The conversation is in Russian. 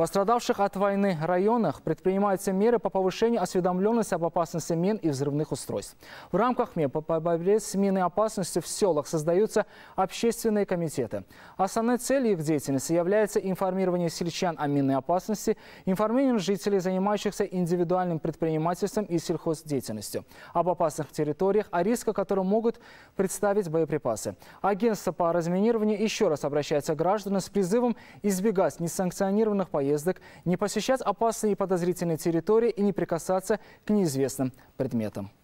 пострадавших от войны районах предпринимаются меры по повышению осведомленности об опасности мин и взрывных устройств. В рамках мер по борьбе с минной опасностью в селах создаются общественные комитеты. Основной целью их деятельности является информирование сельчан о минной опасности, информирование жителей, занимающихся индивидуальным предпринимательством и сельхоздеятельностью, об опасных территориях, о рисках, которые могут представить боеприпасы. Агентство по разминированию еще раз обращается к гражданам с призывом избегать несанкционированных поездок поездок, не посещать опасные и подозрительные территории и не прикасаться к неизвестным предметам.